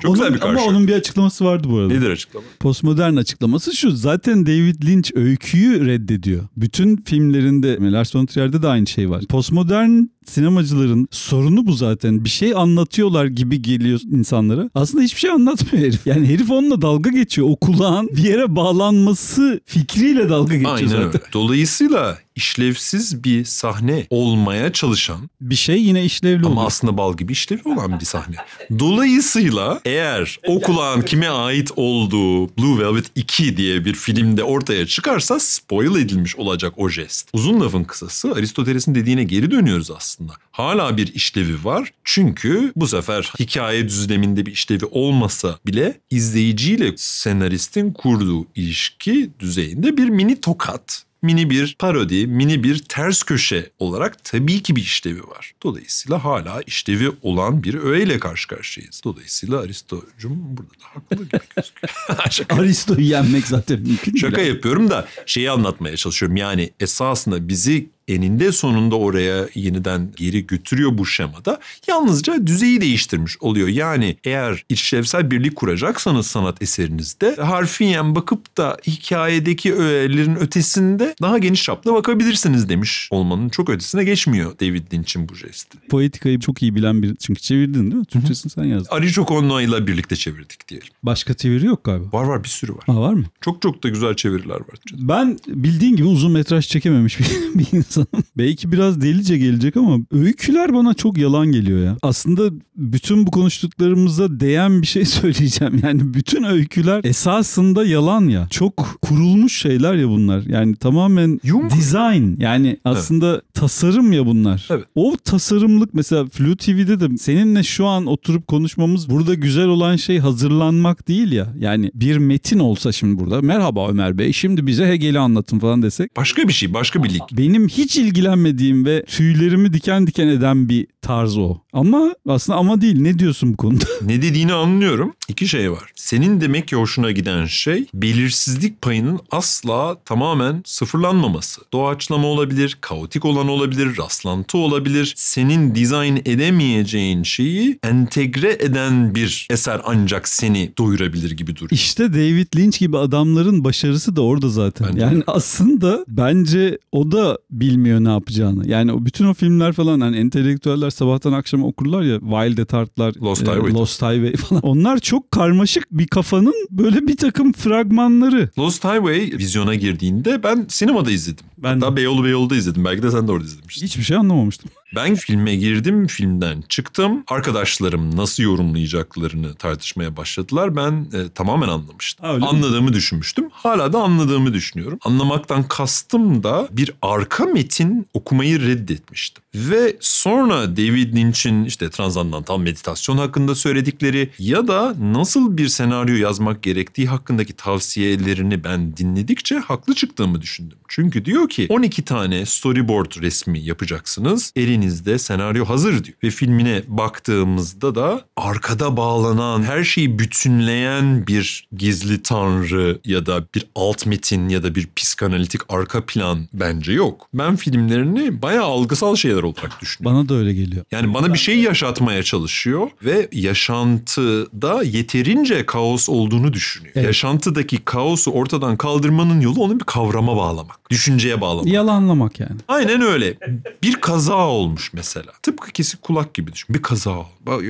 Çok onun, güzel bir karşı. Ama onun bir açıklaması vardı bu arada. Nedir açıklama? Postmodern açıklaması şu. Zaten David Lynch öyküyü reddediyor. Bütün filmlerinde, Lars von Trier'de de aynı şey var. Postmodern sinemacıların sorunu bu zaten. Bir şey anlatıyorlar gibi geliyor insanlara. Aslında hiçbir şey anlatmıyor herif. Yani herif onunla dalga geçiyor. O kulağın bir yere bağlanması fikriyle dalga geçiyor Aynen zaten. Öyle. Dolayısıyla işlevsiz bir sahne olmaya çalışan bir şey yine işlevli ama oluyor. aslında bal gibi işlevi olan bir sahne. Dolayısıyla eğer o kulağın kime ait olduğu Blue Velvet 2 diye bir filmde ortaya çıkarsa spoil edilmiş olacak o jest. Uzun lafın kısası Aristoteles'in dediğine geri dönüyoruz aslında. Hala bir işlevi var çünkü bu sefer hikaye düzleminde bir işlevi olmasa bile izleyiciyle senaristin kurduğu ilişki düzeyinde bir mini tokat mini bir parodi, mini bir ters köşe olarak tabii ki bir işlevi var. Dolayısıyla hala işlevi olan bir öğeyle karşı karşıyayız. Dolayısıyla Aristo'cum burada da haklı gibi gözüküyor. Aristo'yu yenmek zaten mümkün değil. Şaka yapıyorum da şeyi anlatmaya çalışıyorum. Yani esasında bizi eninde sonunda oraya yeniden geri götürüyor bu şemada. Yalnızca düzeyi değiştirmiş oluyor. Yani eğer işlevsel birlik kuracaksanız sanat eserinizde harfiyen bakıp da hikayedeki öğelerin ötesinde daha geniş çapta bakabilirsiniz demiş olmanın çok ötesine geçmiyor David Lynch'in bu jesti. Poetikayı çok iyi bilen bir çünkü çevirdin değil mi? Türkçesini sen yazdın. Arico Konna ile birlikte çevirdik diyelim. Başka çeviri yok galiba. Var var bir sürü var. Ha, var mı? Çok çok da güzel çeviriler var. Ben bildiğin gibi uzun metraj çekememiş bir, bir insan insanım. Belki biraz delice gelecek ama öyküler bana çok yalan geliyor ya. Aslında bütün bu konuştuklarımıza değen bir şey söyleyeceğim. Yani bütün öyküler esasında yalan ya. Çok kurulmuş şeyler ya bunlar. Yani tamamen Jung. design yani aslında evet. tasarım ya bunlar. Evet. O tasarımlık mesela Flu TV'de de seninle şu an oturup konuşmamız burada güzel olan şey hazırlanmak değil ya. Yani bir metin olsa şimdi burada merhaba Ömer Bey şimdi bize Hegel'i anlatın falan desek. Başka bir şey başka bir lig. Benim hiç hiç ilgilenmediğim ve tüylerimi diken diken eden bir tarz o. Ama aslında ama değil. Ne diyorsun bu konuda? ne dediğini anlıyorum. İki şey var. Senin demek ki hoşuna giden şey belirsizlik payının asla tamamen sıfırlanmaması. Doğaçlama olabilir, kaotik olan olabilir, rastlantı olabilir. Senin dizayn edemeyeceğin şeyi entegre eden bir eser ancak seni doyurabilir gibi duruyor. İşte David Lynch gibi adamların başarısı da orada zaten. Bence yani de. aslında bence o da bir bilmiyor ne yapacağını. Yani o bütün o filmler falan hani entelektüeller sabahtan akşama okurlar ya Wild at Heart'lar, Lost, e, Highway. Lost Highway falan. Onlar çok karmaşık bir kafanın böyle bir takım fragmanları. Lost Highway vizyona girdiğinde ben sinemada izledim. Ben Hatta Beyoğlu Beyoğlu'da izledim. Belki de sen de orada izlemiştin. Hiçbir şey anlamamıştım. Ben filme girdim, filmden çıktım. Arkadaşlarım nasıl yorumlayacaklarını tartışmaya başladılar. Ben e, tamamen anlamıştım. Ha, Anladığımı mi? düşünmüştüm. Hala da anladığımı düşünüyorum. Anlamaktan kastım da bir arka metin okumayı reddetmiştim. Ve sonra David Lynch'in işte transdandantal meditasyon hakkında söyledikleri ya da nasıl bir senaryo yazmak gerektiği hakkındaki tavsiyelerini ben dinledikçe haklı çıktığımı düşündüm. Çünkü diyor ki 12 tane storyboard resmi yapacaksınız. Elinizde senaryo hazır diyor. Ve filmine baktığımızda da arkada bağlanan, her şeyi bütünleyen bir gizli tanrı ya da bir alt metin ya da bir psikanalitik arka plan bence yok. Ben filmlerini bayağı algısal şeyler şeyler olarak düşünüyorum. Bana da öyle geliyor. Yani bana bir şey yaşatmaya çalışıyor ve yaşantıda yeterince kaos olduğunu düşünüyor. Evet. Yaşantıdaki kaosu ortadan kaldırmanın yolu onu bir kavrama bağlamak. Düşünceye bağlamak. Yalanlamak yani. Aynen öyle. Bir kaza olmuş mesela. Tıpkı kesik kulak gibi düşün. Bir kaza.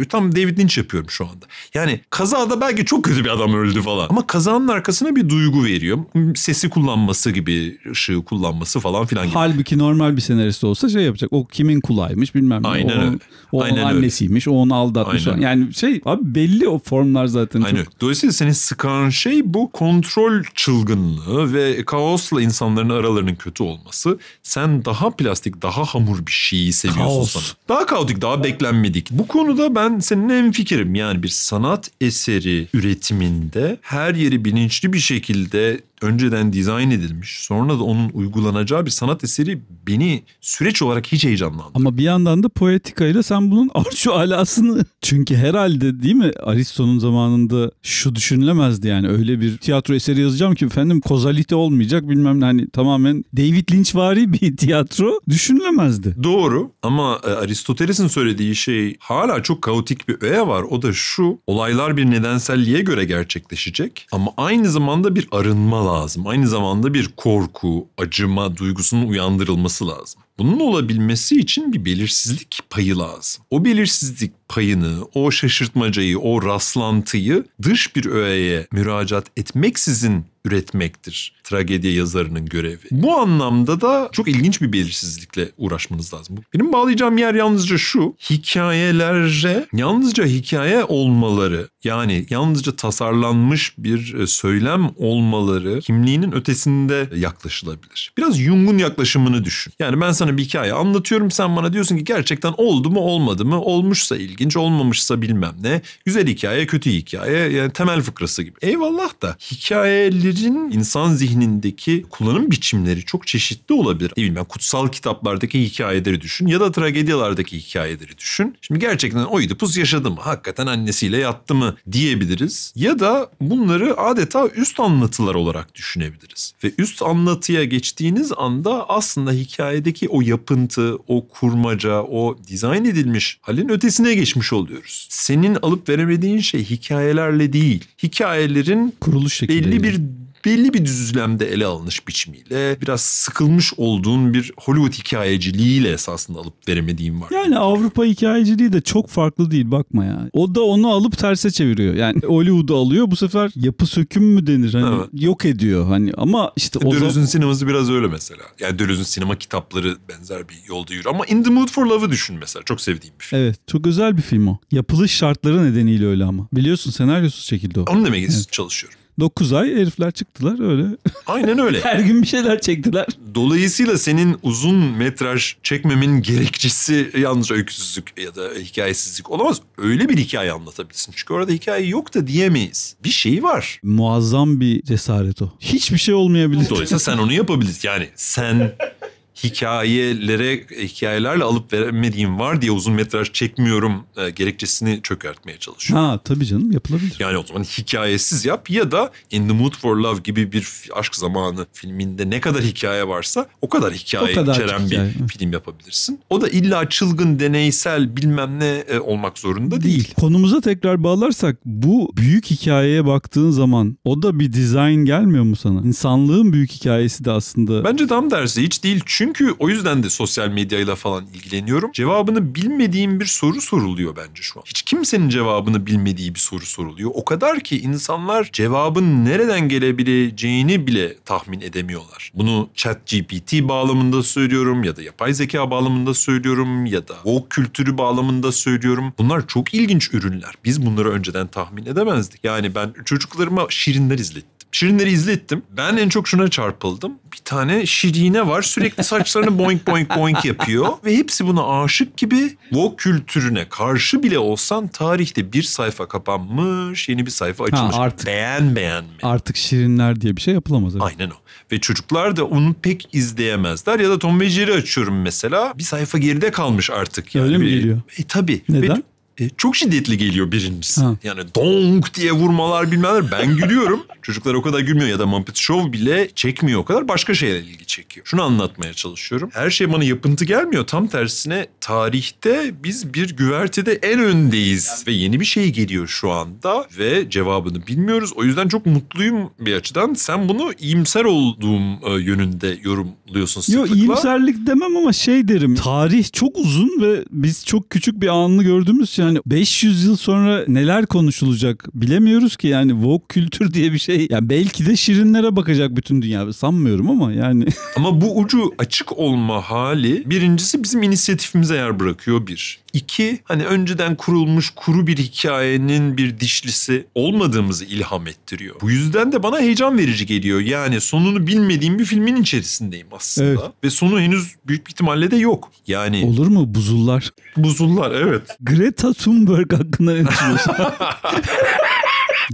Tam David Lynch yapıyorum şu anda. Yani kazada belki çok kötü bir adam öldü falan. Ama kazanın arkasına bir duygu veriyor. Sesi kullanması gibi, ışığı kullanması falan filan gibi. Halbuki normal bir senarist olsa şey yapacak. O kimin kulağıymış bilmem ne. o, o Aynen annesiymiş, öyle. o onu aldatmış. Aynen. Yani şey abi belli o formlar zaten. Aynen. Çok... Dolayısıyla seni sıkan şey bu kontrol çılgınlığı ve kaosla insanların aralarının kötü olması. Sen daha plastik, daha hamur bir şeyi seviyorsun Kaos. sana. Daha kaotik, daha beklenmedik. Bu konuda ben senin en fikirim. Yani bir sanat eseri üretiminde her yeri bilinçli bir şekilde önceden dizayn edilmiş sonra da onun uygulanacağı bir sanat eseri beni süreç olarak hiç heyecanlandı. Ama bir yandan da poetikayla sen bunun arşu alasını çünkü herhalde değil mi Aristo'nun zamanında şu düşünülemezdi yani öyle bir tiyatro eseri yazacağım ki efendim kozalite olmayacak bilmem ne hani tamamen David Lynch vari bir tiyatro düşünülemezdi. Doğru ama e, Aristoteles'in söylediği şey hala çok kaotik bir öğe var o da şu olaylar bir nedenselliğe göre gerçekleşecek ama aynı zamanda bir arınma lazım. Aynı zamanda bir korku, acıma duygusunun uyandırılması lazım. Bunun olabilmesi için bir belirsizlik payı lazım. O belirsizlik payını, o şaşırtmacayı, o rastlantıyı dış bir öğeye müracaat etmeksizin üretmektir tragedya yazarının görevi. Bu anlamda da çok ilginç bir belirsizlikle uğraşmanız lazım. Benim bağlayacağım yer yalnızca şu. Hikayelere yalnızca hikaye olmaları yani yalnızca tasarlanmış bir e, söylem olmaları kimliğinin ötesinde yaklaşılabilir. Biraz Jung'un yaklaşımını düşün. Yani ben sana bir hikaye anlatıyorum sen bana diyorsun ki gerçekten oldu mu olmadı mı olmuşsa ilginç olmamışsa bilmem ne. Güzel hikaye kötü hikaye yani temel fıkrası gibi. Eyvallah da hikayeli bilincin insan zihnindeki kullanım biçimleri çok çeşitli olabilir. Ne bileyim kutsal kitaplardaki hikayeleri düşün ya da tragedyalardaki hikayeleri düşün. Şimdi gerçekten Oedipus yaşadı mı? Hakikaten annesiyle yattı mı diyebiliriz. Ya da bunları adeta üst anlatılar olarak düşünebiliriz. Ve üst anlatıya geçtiğiniz anda aslında hikayedeki o yapıntı, o kurmaca, o dizayn edilmiş halin ötesine geçmiş oluyoruz. Senin alıp veremediğin şey hikayelerle değil, hikayelerin kuruluş şekli belli bir belli bir düzlemde ele alınış biçimiyle biraz sıkılmış olduğun bir Hollywood hikayeciliğiyle esasında alıp veremediğim var. Yani Avrupa hikayeciliği de çok farklı değil bakma ya. O da onu alıp terse çeviriyor. Yani Hollywood'u alıyor bu sefer yapı söküm mü denir hani evet. yok ediyor hani ama işte o Dölüz'ün zaman... sineması biraz öyle mesela. Yani Dölüz'ün sinema kitapları benzer bir yolda yürü. ama In the Mood for Love'ı düşün mesela. Çok sevdiğim bir film. Evet. Çok özel bir film o. Yapılış şartları nedeniyle öyle ama. Biliyorsun senaryosuz çekildi o. Onun demek evet. çalışıyorum. 9 ay herifler çıktılar öyle. Aynen öyle. Her gün bir şeyler çektiler. Dolayısıyla senin uzun metraj çekmemin gerekçesi yalnızca öyküsüzlük ya da hikayesizlik olamaz. Öyle bir hikaye anlatabilirsin. Çünkü orada hikaye yok da diyemeyiz. Bir şey var. Muazzam bir cesaret o. Hiçbir şey olmayabilir. Dolayısıyla sen onu yapabilirsin. Yani sen hikayelere hikayelerle alıp veremediğim var diye uzun metraj çekmiyorum e, gerekçesini çökertmeye çalışıyor. Ha tabii canım yapılabilir. Yani o zaman hikayesiz yap ya da In the Mood for Love gibi bir aşk zamanı filminde ne kadar hikaye varsa o kadar hikaye o kadar içeren hikaye. bir film yapabilirsin. O da illa çılgın deneysel bilmem ne e, olmak zorunda değil. değil. Konumuza tekrar bağlarsak bu büyük hikayeye baktığın zaman o da bir design gelmiyor mu sana? İnsanlığın büyük hikayesi de aslında. Bence tam dersi hiç değil çünkü çünkü o yüzden de sosyal medyayla falan ilgileniyorum. Cevabını bilmediğim bir soru soruluyor bence şu an. Hiç kimsenin cevabını bilmediği bir soru soruluyor. O kadar ki insanlar cevabın nereden gelebileceğini bile tahmin edemiyorlar. Bunu chat GPT bağlamında söylüyorum ya da yapay zeka bağlamında söylüyorum ya da o kültürü bağlamında söylüyorum. Bunlar çok ilginç ürünler. Biz bunları önceden tahmin edemezdik. Yani ben çocuklarıma şirinler izlettim. Şirinleri izlettim. Ben en çok şuna çarpıldım. Bir tane şirine var sürekli saçlarını boink boink boink yapıyor. Ve hepsi buna aşık gibi. Woke kültürüne karşı bile olsan tarihte bir sayfa kapanmış yeni bir sayfa açılmış. Ha, artık, beğen beğenme. Artık şirinler diye bir şey yapılamaz. Evet. Aynen o. Ve çocuklar da onu pek izleyemezler. Ya da Tom ve Jerry açıyorum mesela. Bir sayfa geride kalmış artık. Yani. Öyle mi geliyor? E tabii. Neden? Ve e, çok şiddetli geliyor birincisi. Ha. Yani donk diye vurmalar bilmeler ben gülüyorum. Çocuklar o kadar gülmüyor ya da Muppet Show bile çekmiyor o kadar başka şeyler ilgi çekiyor. Şunu anlatmaya çalışıyorum. Her şey bana yapıntı gelmiyor. Tam tersine tarihte biz bir güvertede en öndeyiz yani. ve yeni bir şey geliyor şu anda ve cevabını bilmiyoruz. O yüzden çok mutluyum bir açıdan. Sen bunu iyimser olduğum e, yönünde yorumluyorsun sıklıkla. Yok iyimserlik demem ama şey derim. Tarih çok uzun ve biz çok küçük bir anını gördüğümüz için yani 500 yıl sonra neler konuşulacak bilemiyoruz ki yani Vogue kültür diye bir şey. Yani belki de şirinlere bakacak bütün dünya. Sanmıyorum ama yani. ama bu ucu açık olma hali birincisi bizim inisiyatifimize yer bırakıyor bir. İki, hani önceden kurulmuş kuru bir hikayenin bir dişlisi olmadığımızı ilham ettiriyor. Bu yüzden de bana heyecan verici geliyor. Yani sonunu bilmediğim bir filmin içerisindeyim aslında. Evet. Ve sonu henüz büyük bir ihtimalle de yok. Yani Olur mu buzullar? Buzullar evet. Greta Thunberg hakkında ne düşünüyorsun?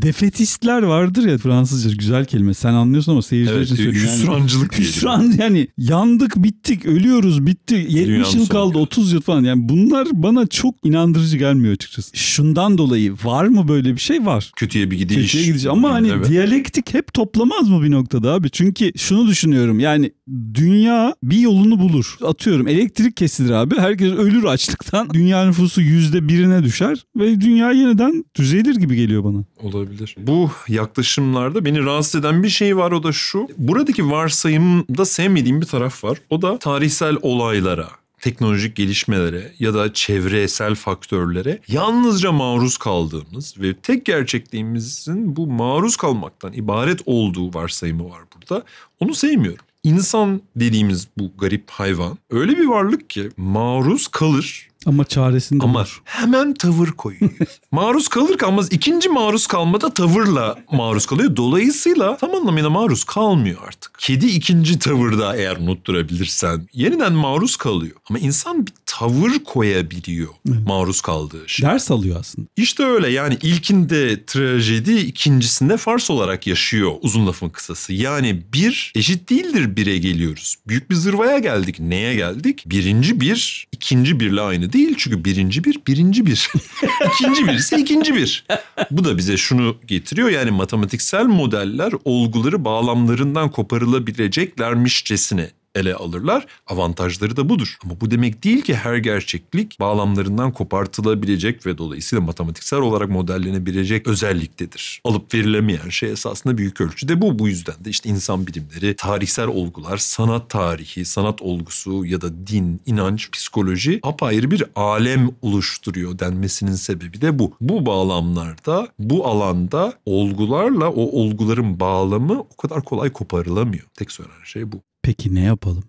Defetistler vardır ya Fransızca güzel kelime. Sen anlıyorsun ama seyirciler evet, için söylüyorum. Hüsrancılık yani, diye. Hüsran yani yandık bittik ölüyoruz bitti. 70 Dünyanın yıl kaldı 30 yıl falan. Yani bunlar bana çok inandırıcı gelmiyor açıkçası. Şundan dolayı var mı böyle bir şey var. Kötüye bir gidiş. Kötüye gidiş ama hani evet. diyalektik hep toplamaz mı bir noktada abi? Çünkü şunu düşünüyorum yani dünya bir yolunu bulur. Atıyorum elektrik kesilir abi. Herkes ölür açlıktan. Dünya nüfusu yüzde birine düşer ve dünya yeniden düzelir gibi geliyor bana. Olabilir. Bu yaklaşımlarda beni rahatsız eden bir şey var o da şu. Buradaki varsayımda sevmediğim bir taraf var. O da tarihsel olaylara teknolojik gelişmelere ya da çevresel faktörlere yalnızca maruz kaldığımız ve tek gerçekliğimizin bu maruz kalmaktan ibaret olduğu varsayımı var burada. Onu sevmiyorum. İnsan dediğimiz bu garip hayvan öyle bir varlık ki maruz kalır ama çaresinde Ama var. hemen tavır koyuyor. maruz kalır kalmaz ikinci maruz kalmada tavırla maruz kalıyor. Dolayısıyla tam anlamıyla maruz kalmıyor artık. Kedi ikinci tavırda eğer unutturabilirsen yeniden maruz kalıyor. Ama insan bir tavır koyabiliyor evet. maruz kaldığı şey. Ders alıyor aslında. İşte öyle yani ilkinde trajedi ikincisinde fars olarak yaşıyor uzun lafın kısası. Yani bir eşit değildir bire geliyoruz. Büyük bir zırvaya geldik. Neye geldik? Birinci bir ikinci birle aynı değil. Çünkü birinci bir birinci bir. ikinci bir ise ikinci bir. Bu da bize şunu getiriyor. Yani matematiksel modeller olguları bağlamlarından koparılabileceklermişçesine ele alırlar. Avantajları da budur. Ama bu demek değil ki her gerçeklik bağlamlarından kopartılabilecek ve dolayısıyla matematiksel olarak modellenebilecek özelliktedir. Alıp verilemeyen şey esasında büyük ölçüde bu. Bu yüzden de işte insan bilimleri, tarihsel olgular, sanat tarihi, sanat olgusu ya da din, inanç, psikoloji apayrı bir alem oluşturuyor denmesinin sebebi de bu. Bu bağlamlarda, bu alanda olgularla o olguların bağlamı o kadar kolay koparılamıyor. Tek söylenen şey bu. Peki ne yapalım?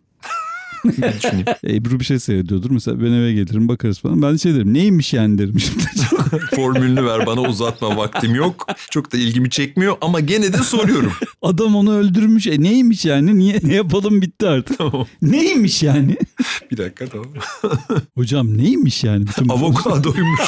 ben düşüneyim. Ebru bir şey seyrediyordur. Mesela ben eve gelirim bakarız falan. Ben de şey derim neymiş yani derim şimdi. Formülünü ver bana uzatma vaktim yok. Çok da ilgimi çekmiyor ama gene de soruyorum. Adam onu öldürmüş. E, neymiş yani? Niye ne yapalım bitti artık. Tamam. Neymiş yani? bir dakika tamam. Hocam neymiş yani? Bütün Avokadoymuş.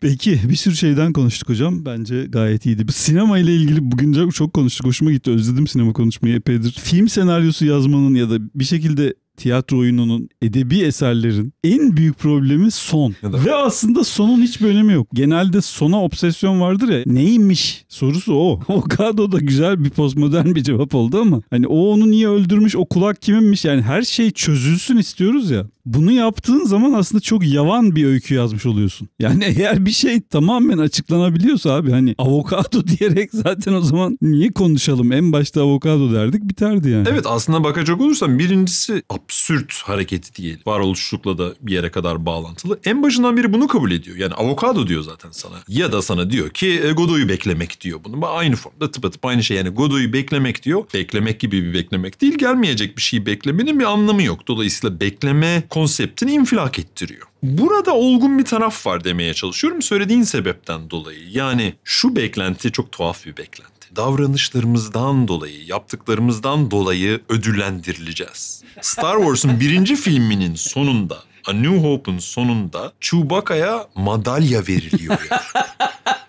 Peki bir sürü şeyden konuştuk hocam. Bence gayet iyiydi. Sinema ile ilgili bugün çok konuştuk. Hoşuma gitti. Özledim sinema konuşmayı epeydir. Film senaryosu yazmanın ya da bir şekilde tiyatro oyununun, edebi eserlerin en büyük problemi son. Evet. Ve aslında sonun hiç önemi yok. Genelde sona obsesyon vardır ya. Neymiş sorusu o. O Kado da güzel bir postmodern bir cevap oldu ama hani o onu niye öldürmüş, o kulak kiminmiş yani her şey çözülsün istiyoruz ya. Bunu yaptığın zaman aslında çok yavan bir öykü yazmış oluyorsun. Yani eğer bir şey tamamen açıklanabiliyorsa abi hani avokado diyerek zaten o zaman niye konuşalım? En başta avokado derdik biterdi yani. Evet aslında bakacak olursam birincisi absürt hareketi diyelim. Varoluşçulukla da bir yere kadar bağlantılı. En başından beri bunu kabul ediyor. Yani avokado diyor zaten sana. Ya da sana diyor ki e, Godoy'u beklemek diyor bunu. Aynı formda tıpatıp aynı şey. Yani Godoy'u beklemek diyor. Beklemek gibi bir beklemek değil. Gelmeyecek bir şeyi beklemenin bir anlamı yok. Dolayısıyla bekleme konseptini infilak ettiriyor. Burada olgun bir taraf var demeye çalışıyorum söylediğin sebepten dolayı. Yani şu beklenti çok tuhaf bir beklenti davranışlarımızdan dolayı, yaptıklarımızdan dolayı ödüllendirileceğiz. Star Wars'un birinci filminin sonunda, A New Hope'un sonunda Chewbacca'ya madalya veriliyor. Yani.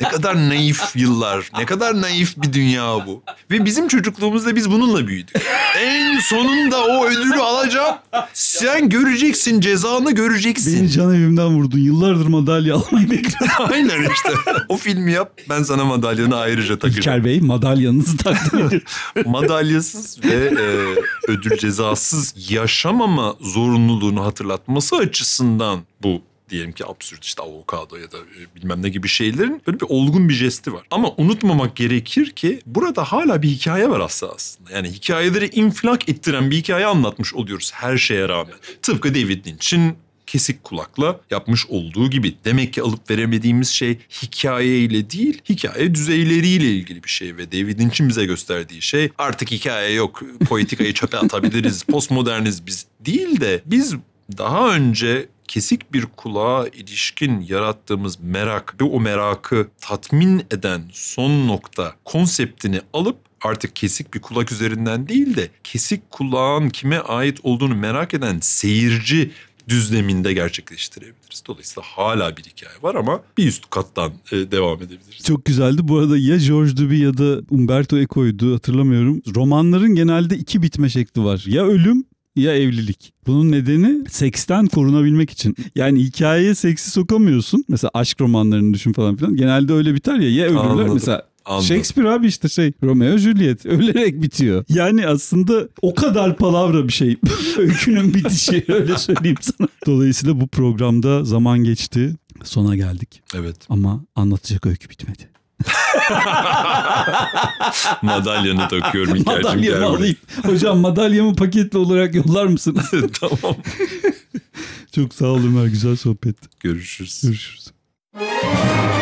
Ne kadar naif yıllar. Ne kadar naif bir dünya bu. Ve bizim çocukluğumuzda biz bununla büyüdük. En sonunda o ödülü alacağım. Sen göreceksin cezanı göreceksin. Beni can evimden vurdun. Yıllardır madalya almayı bekliyorum. Aynen işte. O filmi yap ben sana madalyanı ayrıca takarım. İlker Bey madalyanızı takdim Madalyasız ve e, ödül cezasız yaşamama zorunluluğunu hatırlatması açısından bu diyelim ki absürt işte avokado ya da e, bilmem ne gibi şeylerin böyle bir olgun bir jesti var. Ama unutmamak gerekir ki burada hala bir hikaye var aslında aslında. Yani hikayeleri infilak ettiren bir hikaye anlatmış oluyoruz her şeye rağmen. Tıpkı David Lynch'in kesik kulakla yapmış olduğu gibi. Demek ki alıp veremediğimiz şey hikayeyle değil, hikaye düzeyleriyle ilgili bir şey ve David Lynch'in bize gösterdiği şey artık hikaye yok, poetikayı çöpe atabiliriz, postmoderniz biz değil de biz daha önce kesik bir kulağa ilişkin yarattığımız merak ve o merakı tatmin eden son nokta konseptini alıp artık kesik bir kulak üzerinden değil de kesik kulağın kime ait olduğunu merak eden seyirci düzleminde gerçekleştirebiliriz. Dolayısıyla hala bir hikaye var ama bir üst kattan e, devam edebiliriz. Çok güzeldi. Bu arada ya George Duby ya da Umberto Eco'ydu hatırlamıyorum. Romanların genelde iki bitme şekli var. Ya ölüm ya evlilik. Bunun nedeni seksten korunabilmek için. Yani hikayeye seksi sokamıyorsun. Mesela aşk romanlarını düşün falan filan. Genelde öyle biter ya. Ya ölürler Anladım. mesela Anladım. Shakespeare abi işte şey Romeo Juliet ölerek bitiyor. Yani aslında o kadar palavra bir şey. Öykünün bitişi öyle söyleyeyim sana. Dolayısıyla bu programda zaman geçti. Sona geldik. Evet. Ama anlatacak öykü bitmedi. Madalyanı takıyorum İlker'cim. Madalyamı alayım. Hocam madalyamı paketli olarak yollar mısınız? tamam. Çok sağ olun Ömer. Güzel sohbet. Görüşürüz. Görüşürüz.